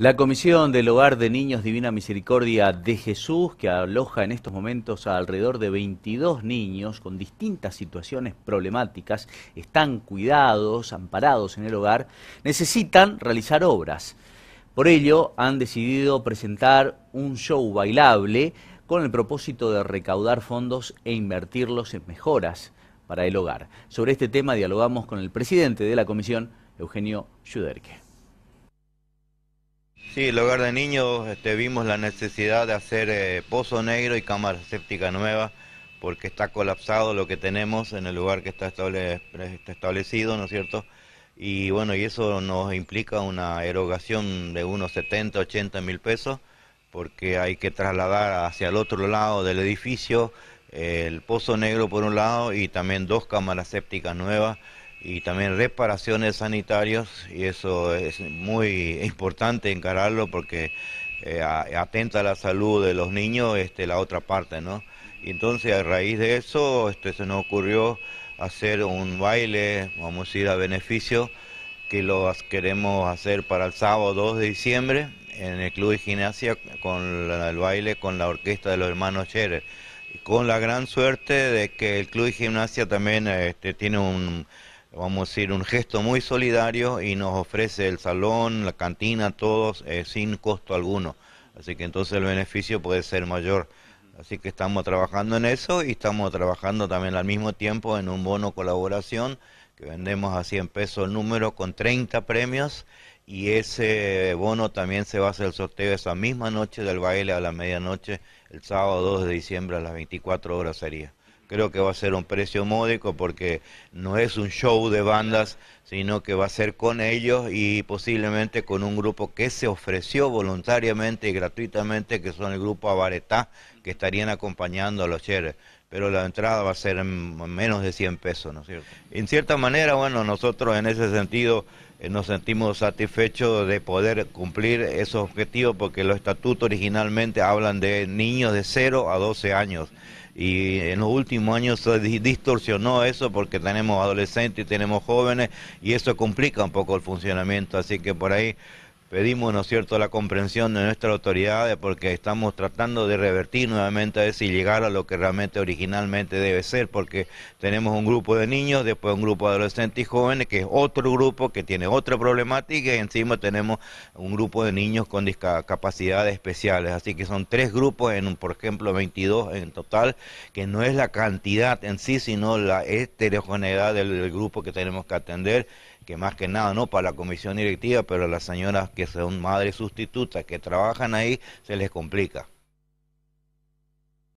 La Comisión del Hogar de Niños Divina Misericordia de Jesús, que aloja en estos momentos a alrededor de 22 niños con distintas situaciones problemáticas, están cuidados, amparados en el hogar, necesitan realizar obras. Por ello, han decidido presentar un show bailable con el propósito de recaudar fondos e invertirlos en mejoras para el hogar. Sobre este tema dialogamos con el presidente de la comisión, Eugenio Schuderke. Sí, el hogar de niños este, vimos la necesidad de hacer eh, pozo negro y cámara séptica nueva porque está colapsado lo que tenemos en el lugar que está, establecido, ¿no es cierto? Y bueno, y eso nos implica una erogación de unos 70, 80 mil pesos porque hay que trasladar hacia el otro lado del edificio eh, el pozo negro por un lado y también dos cámaras sépticas nuevas y también reparaciones sanitarias y eso es muy importante encararlo porque eh, atenta la salud de los niños este, la otra parte, ¿no? entonces a raíz de eso este, se nos ocurrió hacer un baile, vamos a ir a beneficio, que lo queremos hacer para el sábado 2 de diciembre en el Club de Gimnasia con el baile con la orquesta de los hermanos Scherer. Con la gran suerte de que el Club de Gimnasia también este, tiene un vamos a decir, un gesto muy solidario y nos ofrece el salón, la cantina, todos eh, sin costo alguno. Así que entonces el beneficio puede ser mayor. Así que estamos trabajando en eso y estamos trabajando también al mismo tiempo en un bono colaboración que vendemos a 100 pesos el número con 30 premios y ese bono también se va a hacer el sorteo esa misma noche del baile a la medianoche, el sábado 2 de diciembre a las 24 horas sería. Creo que va a ser un precio módico porque no es un show de bandas, sino que va a ser con ellos y posiblemente con un grupo que se ofreció voluntariamente y gratuitamente, que son el grupo Abaretá, que estarían acompañando a los Cheres pero la entrada va a ser menos de 100 pesos, ¿no es cierto? En cierta manera, bueno, nosotros en ese sentido eh, nos sentimos satisfechos de poder cumplir esos objetivos porque los estatutos originalmente hablan de niños de 0 a 12 años y en los últimos años se distorsionó eso porque tenemos adolescentes y tenemos jóvenes y eso complica un poco el funcionamiento, así que por ahí pedimos, ¿no cierto?, la comprensión de nuestras autoridades porque estamos tratando de revertir nuevamente a eso y llegar a lo que realmente originalmente debe ser, porque tenemos un grupo de niños, después un grupo de adolescentes y jóvenes, que es otro grupo que tiene otra problemática y encima tenemos un grupo de niños con discapacidades especiales. Así que son tres grupos en, por ejemplo, 22 en total, que no es la cantidad en sí, sino la heterogeneidad del grupo que tenemos que atender que más que nada no para la comisión directiva, pero a las señoras que son madres sustitutas que trabajan ahí, se les complica.